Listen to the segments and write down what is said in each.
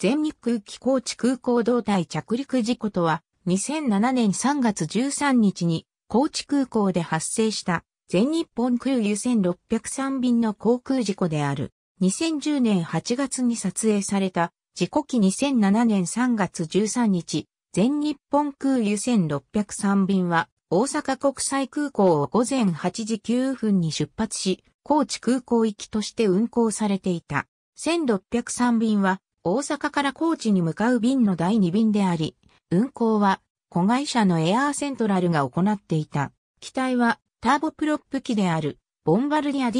全日空機高知空港胴体着陸事故とは、2007年3月13日に、高知空港で発生した全日本空輸1603便の航空事故である。2010年8月に撮影された事故機2007年3月13日、全日本空輸1603便は大阪国際空港を午前8時9分に出発し、高知空港行きとして運航されていた。1603便は大阪から高知に向かう便の第2便であり、運航は子会社のエアーセントラルが行っていた。機体はターボプロップ機であるボンバルディア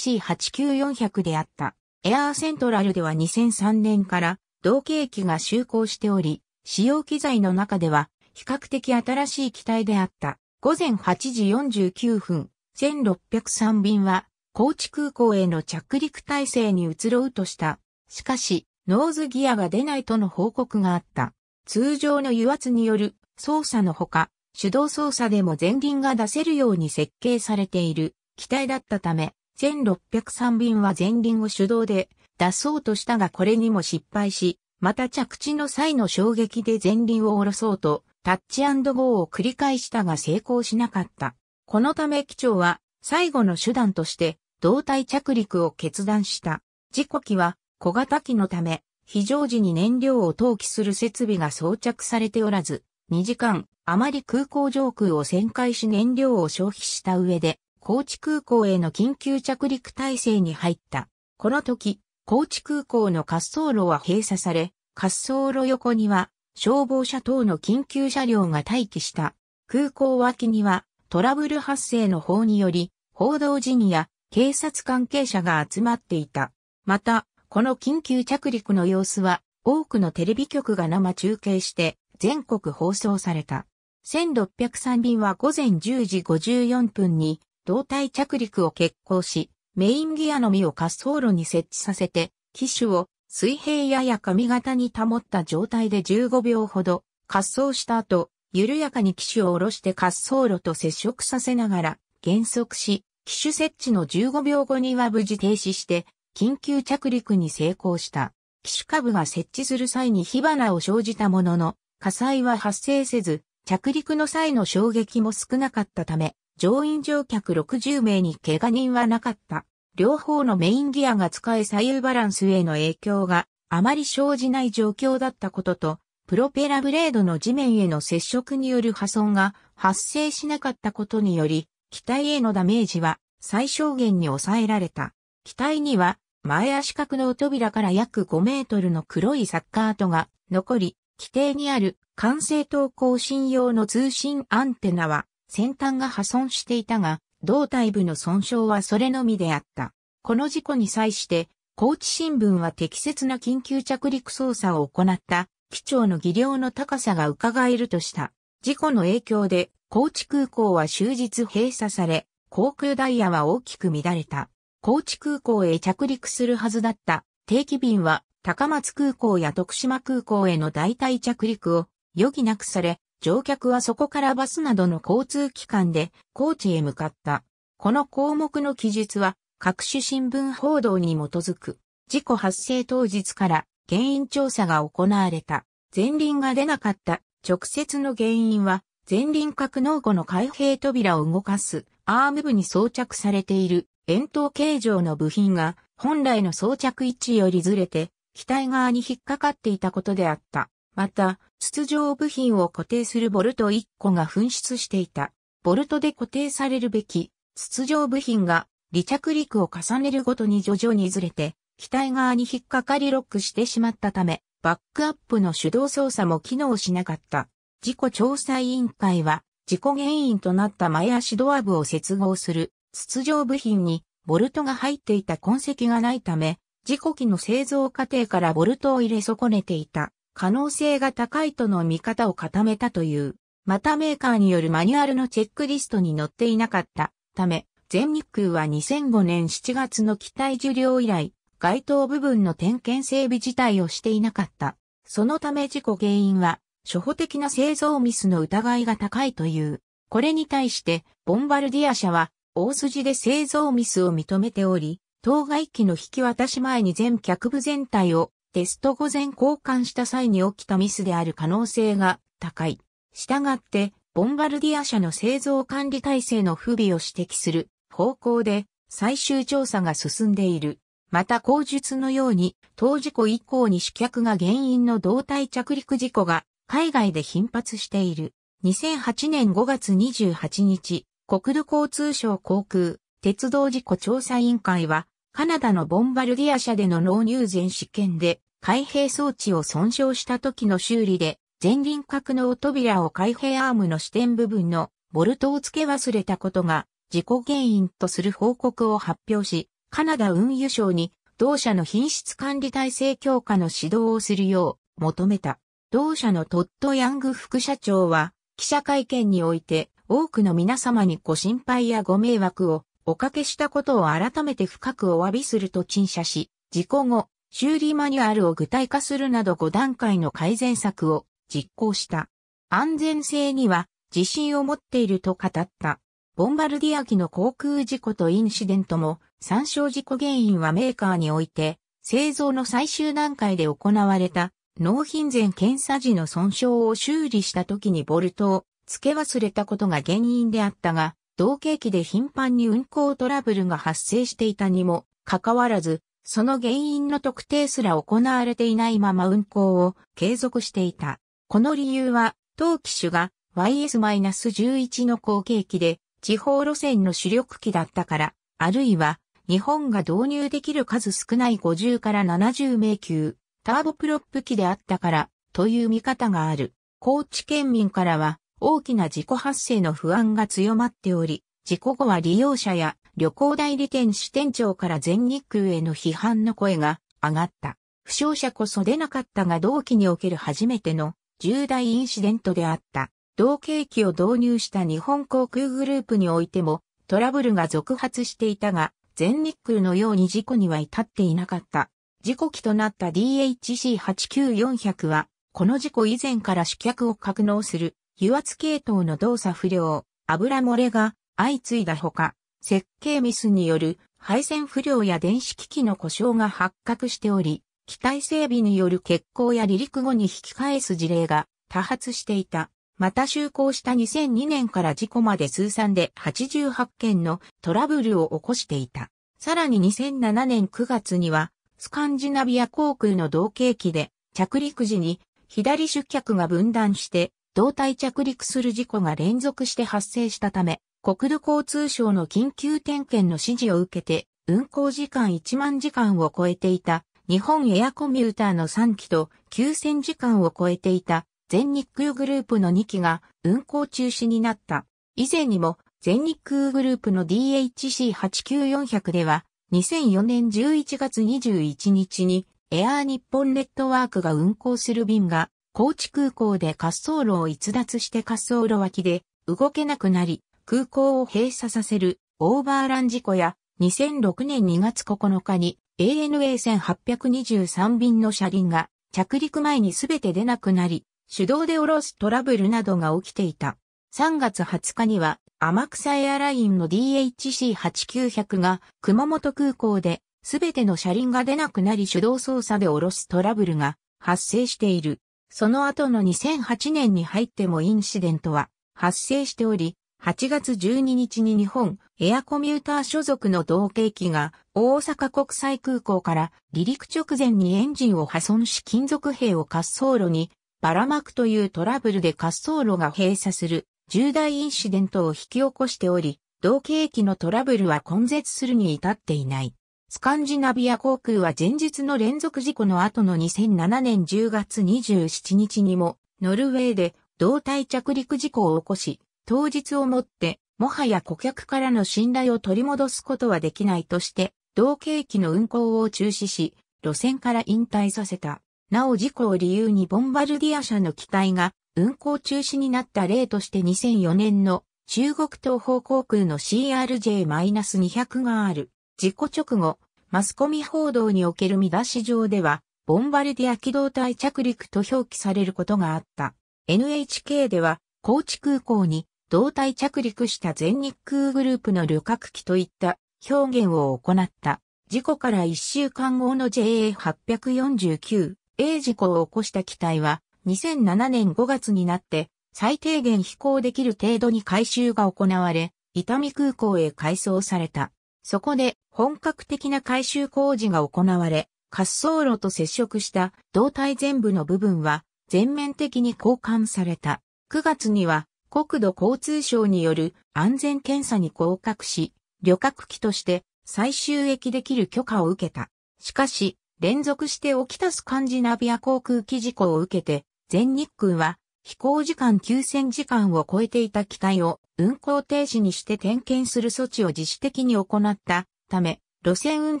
DHC89400 であった。エアーセントラルでは2003年から同型機が就航しており、使用機材の中では比較的新しい機体であった。午前8時49分、1603便は高知空港への着陸体制に移ろうとした。しかし、ノーズギアが出ないとの報告があった。通常の油圧による操作のほか、手動操作でも前輪が出せるように設計されている機体だったため、1603便は前輪を手動で出そうとしたがこれにも失敗し、また着地の際の衝撃で前輪を下ろそうと、タッチゴーを繰り返したが成功しなかった。このため機長は最後の手段として胴体着陸を決断した。事故機は小型機のため、非常時に燃料を投棄する設備が装着されておらず、2時間、あまり空港上空を旋回し燃料を消費した上で、高知空港への緊急着陸体制に入った。この時、高知空港の滑走路は閉鎖され、滑走路横には消防車等の緊急車両が待機した。空港脇にはトラブル発生の法により、報道陣や警察関係者が集まっていた。また、この緊急着陸の様子は多くのテレビ局が生中継して全国放送された。1603便は午前10時54分に胴体着陸を決行し、メインギアのみを滑走路に設置させて、機種を水平やや髪型に保った状態で15秒ほど滑走した後、緩やかに機種を下ろして滑走路と接触させながら減速し、機種設置の15秒後には無事停止して緊急着陸に成功した。機種株が設置する際に火花を生じたものの、火災は発生せず、着陸の際の衝撃も少なかったため、乗員乗客60名に怪我人はなかった。両方のメインギアが使え左右バランスへの影響があまり生じない状況だったことと、プロペラブレードの地面への接触による破損が発生しなかったことにより、機体へのダメージは最小限に抑えられた。機体には前足角の扉から約5メートルの黒いサッカー跡が残り、規定にある管制等更新用の通信アンテナは先端が破損していたが、胴体部の損傷はそれのみであった。この事故に際して、高知新聞は適切な緊急着陸操作を行った機長の技量の高さが伺えるとした。事故の影響で高知空港は終日閉鎖され、航空ダイヤは大きく乱れた。高知空港へ着陸するはずだった定期便は高松空港や徳島空港への代替着陸を余儀なくされ、乗客はそこからバスなどの交通機関で高知へ向かった。この項目の記述は各種新聞報道に基づく事故発生当日から原因調査が行われた。前輪が出なかった直接の原因は前輪格納庫の開閉扉を動かすアーム部に装着されている円筒形状の部品が本来の装着位置よりずれて、機体側に引っかかっていたことであった。また、筒状部品を固定するボルト1個が紛失していた。ボルトで固定されるべき筒状部品が離着陸を重ねるごとに徐々にずれて、機体側に引っかかりロックしてしまったため、バックアップの手動操作も機能しなかった。事故調査委員会は、事故原因となった前足ドア部を接合する筒状部品にボルトが入っていた痕跡がないため、事故機の製造過程からボルトを入れ損ねていた可能性が高いとの見方を固めたという。またメーカーによるマニュアルのチェックリストに載っていなかったため、全日空は2005年7月の機体受領以来、該当部分の点検整備自体をしていなかった。そのため事故原因は、初歩的な製造ミスの疑いが高いという。これに対して、ボンバルディア社は、大筋で製造ミスを認めており、当該機の引き渡し前に全脚部全体をテスト後前交換した際に起きたミスである可能性が高い。したがって、ボンバルディア社の製造管理体制の不備を指摘する方向で最終調査が進んでいる。また口述のように、当事故以降に主客が原因の胴体着陸事故が海外で頻発している。2008年5月28日、国土交通省航空、鉄道事故調査委員会は、カナダのボンバルディア社での納入前試験で、開閉装置を損傷した時の修理で、前輪格納扉を開閉アームの支点部分のボルトを付け忘れたことが事故原因とする報告を発表し、カナダ運輸省に同社の品質管理体制強化の指導をするよう求めた。同社のトッド・ヤング副社長は記者会見において多くの皆様にご心配やご迷惑をおかけしたことを改めて深くお詫びすると陳謝し、事故後、修理マニュアルを具体化するなど5段階の改善策を実行した。安全性には自信を持っていると語った。ボンバルディア機の航空事故とインシデントも参照事故原因はメーカーにおいて製造の最終段階で行われた納品前検査時の損傷を修理した時にボルトを付け忘れたことが原因であったが、同景気で頻繁に運行トラブルが発生していたにもかかわらず、その原因の特定すら行われていないまま運行を継続していた。この理由は、当機種が YS-11 の後継機で地方路線の主力機だったから、あるいは日本が導入できる数少ない50から70名級ターボプロップ機であったからという見方がある。高知県民からは大きな事故発生の不安が強まっており、事故後は利用者や旅行代理店支店長から全日空への批判の声が上がった。負傷者こそ出なかったが同期における初めての重大インシデントであった。同景機を導入した日本航空グループにおいてもトラブルが続発していたが、全日空のように事故には至っていなかった。事故機となった DHC89400 は、この事故以前から主客を格納する油圧系統の動作不良、油漏れが相次いだほか、設計ミスによる配線不良や電子機器の故障が発覚しており、機体整備による欠航や離陸後に引き返す事例が多発していた。また就航した2002年から事故まで通算で88件のトラブルを起こしていた。さらに2007年9月には、スカンジナビア航空の同型機で着陸時に左出客が分断して胴体着陸する事故が連続して発生したため、国土交通省の緊急点検の指示を受けて、運行時間1万時間を超えていた日本エアコミューターの3機と9000時間を超えていた全日空グループの2機が運行中止になった。以前にも全日空グループの DHC89400 では2004年11月21日にエアー日本ネットワークが運行する便が高知空港で滑走路を逸脱して滑走路脇で動けなくなり、空港を閉鎖させるオーバーラン事故や2006年2月9日に ANA 線823便の車輪が着陸前にすべて出なくなり、手動で降ろすトラブルなどが起きていた。3月20日には天草エアラインの DHC8900 が熊本空港で全ての車輪が出なくなり手動操作で降ろすトラブルが発生している。その後の2008年に入ってもインシデントは発生しており、8月12日に日本エアコミューター所属の同系機が大阪国際空港から離陸直前にエンジンを破損し金属兵を滑走路にばらまくというトラブルで滑走路が閉鎖する重大インシデントを引き起こしており、同系機のトラブルは根絶するに至っていない。スカンジナビア航空は前日の連続事故の後の2007年10月27日にも、ノルウェーで胴体着陸事故を起こし、当日をもって、もはや顧客からの信頼を取り戻すことはできないとして、同景気の運航を中止し、路線から引退させた。なお事故を理由にボンバルディア社の機体が運航中止になった例として2004年の中国東方航空の CRJ-200 がある。事故直後、マスコミ報道における見出し上では、ボンバルディア機動隊着陸と表記されることがあった。NHK では、高知空港に胴体着陸した全日空グループの旅客機といった表現を行った。事故から1週間後の JA849A 事故を起こした機体は、2007年5月になって、最低限飛行できる程度に回収が行われ、伊丹空港へ改装された。そこで本格的な改修工事が行われ、滑走路と接触した胴体全部の部分は全面的に交換された。9月には国土交通省による安全検査に合格し、旅客機として最終駅できる許可を受けた。しかし、連続して起きたスカンジナビア航空機事故を受けて、全日空は飛行時間9000時間を超えていた機体を運航停止にして点検する措置を自主的に行ったため、路線運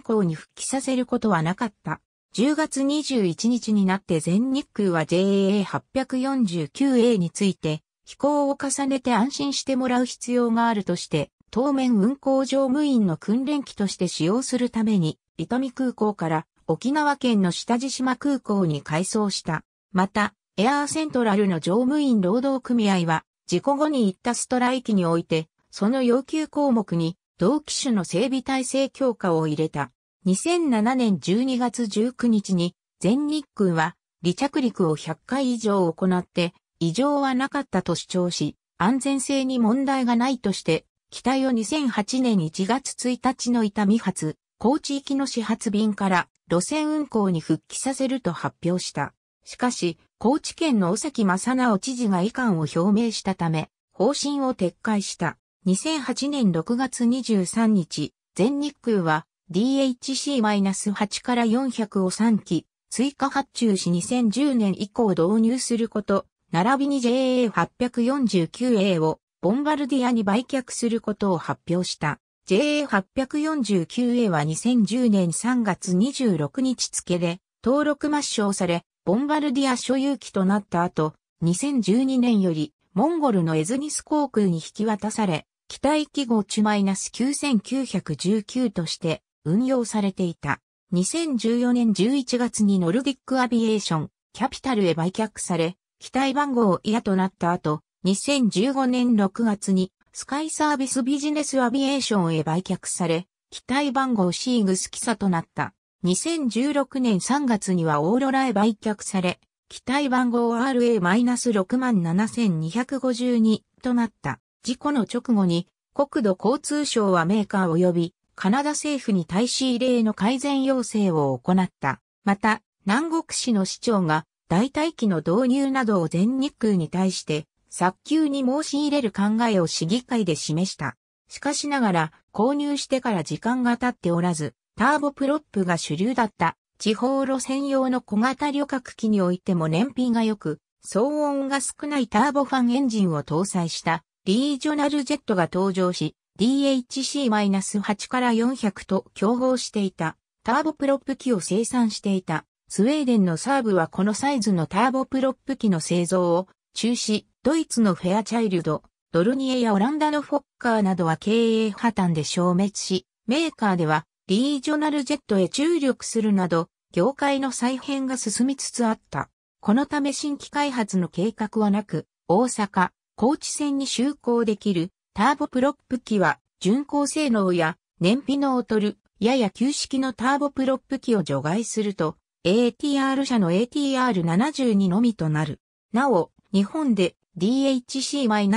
航に復帰させることはなかった。10月21日になって全日空は JAA849A について飛行を重ねて安心してもらう必要があるとして、当面運航乗務員の訓練機として使用するために、伊丹空港から沖縄県の下地島空港に改装した。また、エアーセントラルの乗務員労働組合は、事故後に行ったストライキにおいて、その要求項目に、同機種の整備体制強化を入れた。2007年12月19日に、全日空は、離着陸を100回以上行って、異常はなかったと主張し、安全性に問題がないとして、機体を2008年1月1日の痛み発、高地域の始発便から路線運行に復帰させると発表した。しかし、高知県の尾崎正直知事が遺憾を表明したため、方針を撤回した。2008年6月23日、全日空は DHC-8 から400を3機、追加発注し2010年以降導入すること、並びに JA849A をボンバルディアに売却することを発表した。JA849A は2010年3月26日付で登録抹消され、ボンバルディア所有機となった後、2012年より、モンゴルのエズニス航空に引き渡され、機体記号値 -9919 として運用されていた。2014年11月にノルディックアビエーション、キャピタルへ売却され、機体番号嫌となった後、2015年6月にスカイサービスビジネスアビエーションへ売却され、機体番号シーグスキサとなった。2016年3月にはオーロラへ売却され、機体番号 RA-67252 となった。事故の直後に国土交通省はメーカー及びカナダ政府に対し異例の改善要請を行った。また、南国市の市長が代替機の導入などを全日空に対して早急に申し入れる考えを市議会で示した。しかしながら購入してから時間が経っておらず、ターボプロップが主流だった地方路線用の小型旅客機においても燃費が良く、騒音が少ないターボファンエンジンを搭載したリージョナルジェットが登場し、DHC-8 から400と競合していたターボプロップ機を生産していたスウェーデンのサーブはこのサイズのターボプロップ機の製造を中止、ドイツのフェアチャイルド、ドルニエやオランダのフォッカーなどは経営破綻で消滅し、メーカーではリージョナルジェットへ注力するなど、業界の再編が進みつつあった。このため新規開発の計画はなく、大阪、高知線に就航できるターボプロップ機は、巡航性能や燃費の劣る、やや旧式のターボプロップ機を除外すると、ATR 社の ATR72 のみとなる。なお、日本で DHC-8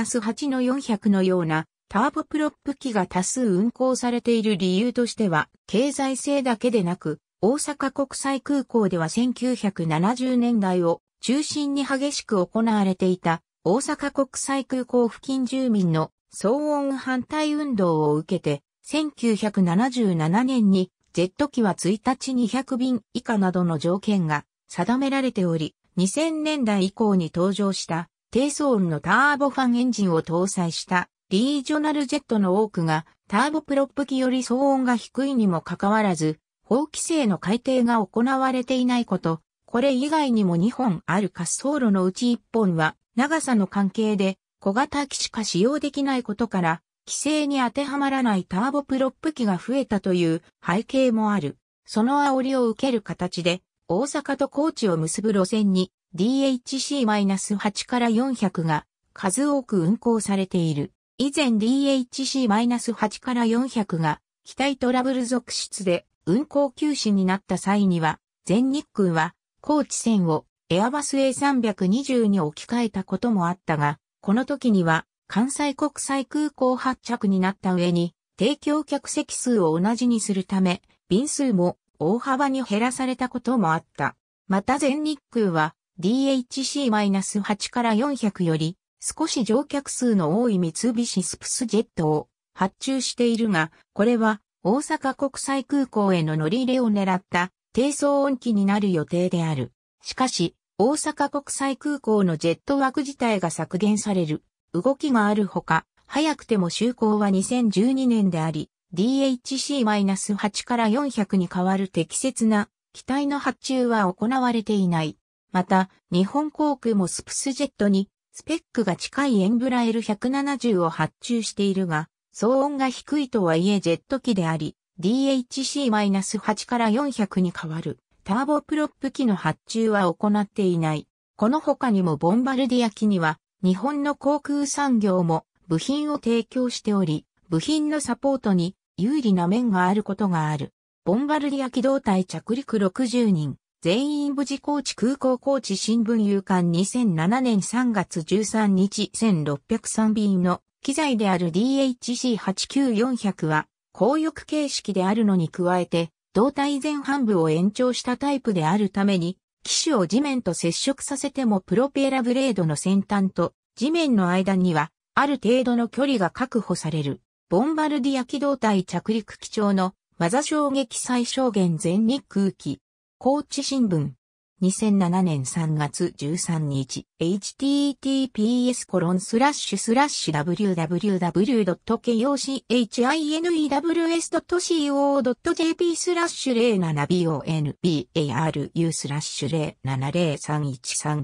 の400のようなターボプロップ機が多数運行されている理由としては、経済性だけでなく、大阪国際空港では1970年代を中心に激しく行われていた大阪国際空港付近住民の騒音反対運動を受けて、1977年にジェット機は1日200便以下などの条件が定められており、2000年代以降に登場した低騒音のターボファンエンジンを搭載したリージョナルジェットの多くがターボプロップ機より騒音が低いにもかかわらず、法規制の改定が行われていないこと、これ以外にも2本ある滑走路のうち1本は長さの関係で小型機しか使用できないことから、規制に当てはまらないターボプロップ機が増えたという背景もある。その煽りを受ける形で、大阪と高知を結ぶ路線に DHC-8 から400が数多く運行されている。以前 DHC-8 から400が機体トラブル続出で運航休止になった際には、全日空は高知線をエアバス A320 に置き換えたこともあったが、この時には関西国際空港発着になった上に、提供客席数を同じにするため、便数も大幅に減らされたこともあった。また全日空は DHC-8 から400より少し乗客数の多い三菱スプスジェットを発注しているが、これは大阪国際空港への乗り入れを狙った低騒音機になる予定である。しかし、大阪国際空港のジェット枠自体が削減される動きがあるほか、早くても就航は2012年であり、DHC-8 から400に変わる適切な機体の発注は行われていない。また、日本航空もスプスジェットにスペックが近いエンブラエル170を発注しているが、騒音が低いとはいえジェット機であり、DHC-8 から400に変わるターボプロップ機の発注は行っていない。この他にもボンバルディア機には日本の航空産業も部品を提供しており、部品のサポートに有利な面があることがある。ボンバルディア機動隊着陸60人、全員無事高知空港高知新聞有刊2007年3月13日1603便の機材である DHC89400 は、公翼形式であるのに加えて、胴体前半部を延長したタイプであるために、機種を地面と接触させてもプロペラブレードの先端と地面の間には、ある程度の距離が確保される。ボンバルディア機動隊着陸機長の技衝撃最小限全日空機高知新聞。2007年3月13日、https コロンスラッシュスラッシュ www.koshinews.co.jp スラッシュ 07bonbaru スラッシュ0 7 0 3 1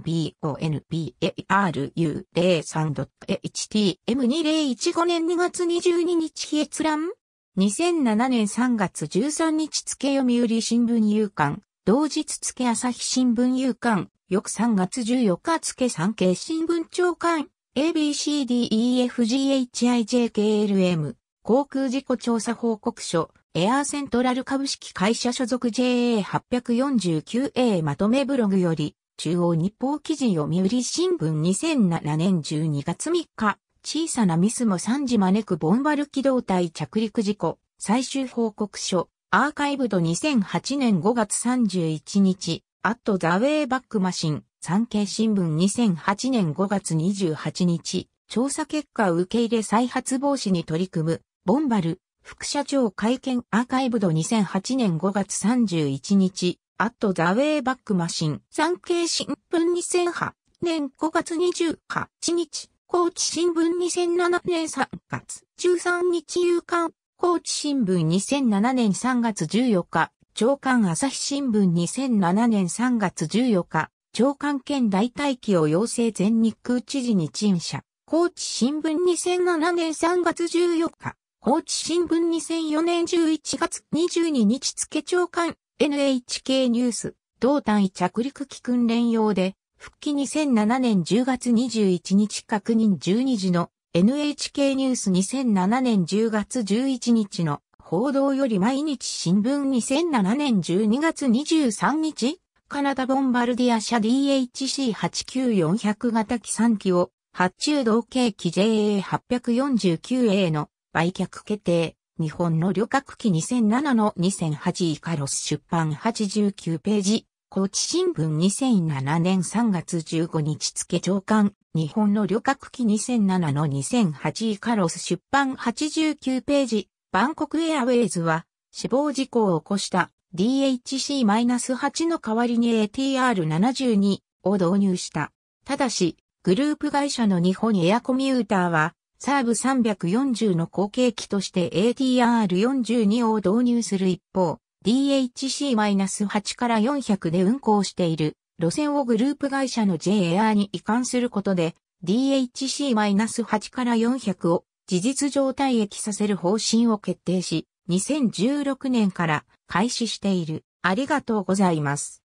3 b o n b a r u 0 3 h t m 2 0 1 5年2月22日閲覧2007年3月13日付読売新聞有刊同日付朝日新聞夕刊、翌3月14日付産経新聞長官、ABCDEFGHIJKLM、航空事故調査報告書、エアーセントラル株式会社所属 JA849A まとめブログより、中央日報記事読売新聞2007年12月3日、小さなミスも3時招くボンバル機動隊着陸事故、最終報告書、アーカイブド2008年5月31日、アットザウェイバックマシン、産経新聞2008年5月28日、調査結果受け入れ再発防止に取り組む、ボンバル、副社長会見アーカイブド2008年5月31日、アットザウェイバックマシン、産経新聞2008年5月28日、高知新聞2007年3月13日夕刊高知新聞2007年3月14日、長官朝日新聞2007年3月14日、長官兼大替機を要請全日空知事に陳謝。高知新聞2007年3月14日、高知新聞2004年11月22日付長官 NHK ニュース、同単位着陸機訓練用で、復帰2007年10月21日確認12時の NHK ニュース2007年10月11日の報道より毎日新聞2007年12月23日カナダボンバルディア社 DHC89400 型機3機を発注同型機 JA849A の売却決定。日本の旅客機2007の2008イカロス出版89ページ。高知新聞2007年3月15日付長官日本の旅客機2007の2008イカロス出版89ページ、バンコクエアウェイズは死亡事故を起こした DHC-8 の代わりに ATR72 を導入した。ただし、グループ会社の日本エアコミューターは、サーブ340の後継機として ATR42 を導入する一方、DHC-8 から400で運行している路線をグループ会社の J r に移管することで DHC-8 から400を事実上退役させる方針を決定し、2016年から開始している。ありがとうございます。